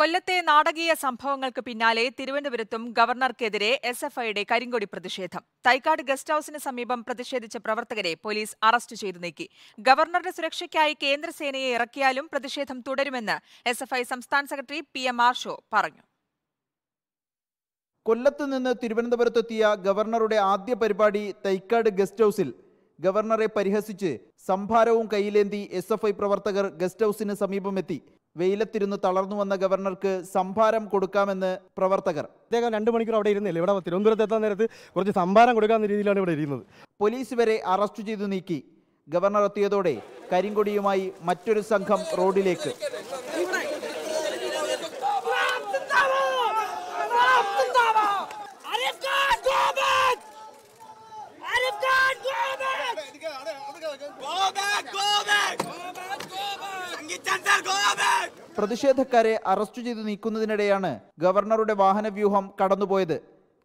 കൊല്ലത്തെ നാടകീയ സംഭവങ്ങൾക്ക് പിന്നാലെ തിരുവനന്തപുരത്തും ഗവർണർക്കെതിരെ എസ് എഫ് ഐയുടെ കരിങ്കൊടി പ്രതിഷേധം തൈക്കാട് ഗസ്റ്റ് ഹൌസിന് സമീപം പ്രതിഷേധിച്ച പ്രവർത്തകരെ പോലീസ് അറസ്റ്റ് ചെയ്തു നീക്കി ഗവർണറുടെ സുരക്ഷയ്ക്കായി കേന്ദ്രസേനയെ ഇറക്കിയാലും പ്രതിഷേധം തുടരുമെന്ന് എസ് എഫ് ഐ സംസ്ഥാന സെക്രട്ടറി പി എം ആർഷോ പറഞ്ഞു കൊല്ലത്ത് നിന്ന് തിരുവനന്തപുരത്തെത്തിയ ഗവർണറുടെ ആദ്യ പരിപാടി തൈക്കാട് ഗസ്റ്റ് ഹൌസിൽ ഗവർണറെ പരിഹസിച്ച് സംഭാരവും കയ്യിലേന്തി എസ് പ്രവർത്തകർ ഗസ്റ്റ് ഹൌസിന് സമീപമെത്തി വെയിലത്തിരുന്ന് തളർന്നു വന്ന ഗവർണർക്ക് സംഭാരം കൊടുക്കാമെന്ന് പ്രവർത്തകർ അദ്ദേഹം രണ്ടു മണിക്കൂർ അവിടെ ഇരുന്നില്ല ഇവിടെ തിരുവനന്തപുരത്ത് എത്താൻ നേരത്ത് കുറച്ച് സംഭാരം കൊടുക്കാൻ രീതിയിലാണ് ഇവിടെ ഇരുന്നത് പോലീസ് വരെ അറസ്റ്റ് ചെയ്തു നീക്കി ഗവർണർ എത്തിയതോടെ കരിങ്കൊടിയുമായി മറ്റൊരു സംഘം റോഡിലേക്ക് പ്രതിഷേധക്കാരെ അറസ്റ്റ് ചെയ്തു നീക്കുന്നതിനിടെയാണ് ഗവർണറുടെ വാഹനവ്യൂഹം കടന്നുപോയത്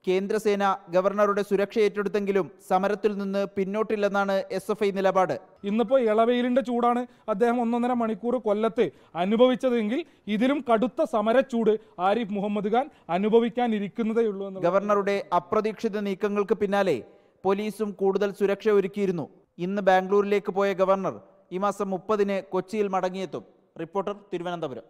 കേന്ദ്രസേന ഗവർണറുടെ സുരക്ഷ ഏറ്റെടുത്തെങ്കിലും സമരത്തിൽ നിന്ന് പിന്നോട്ടില്ലെന്നാണ് എസ് എഫ് ഐ നിലപാട് ഇന്നിപ്പോ ഇളവെയിലിന്റെ ചൂടാണ് അദ്ദേഹം ഒന്നൊന്നര മണിക്കൂർ കൊല്ലത്ത് അനുഭവിച്ചതെങ്കിൽ ഇതിലും കടുത്ത സമരച്ചൂട് ആരിഫ് മുഹമ്മദ് ഖാൻ അനുഭവിക്കാനിരിക്കുന്നതേ ഉള്ളൂ ഗവർണറുടെ അപ്രതീക്ഷിത നീക്കങ്ങൾക്ക് പിന്നാലെ പോലീസും കൂടുതൽ സുരക്ഷ ഒരുക്കിയിരുന്നു ഇന്ന് ബാംഗ്ലൂരിലേക്ക് പോയ ഗവർണർ ഈ മാസം മുപ്പതിന് കൊച്ചിയിൽ മടങ്ങിയെത്തും റിപ്പോർട്ടർ തിരുവനന്തപുരം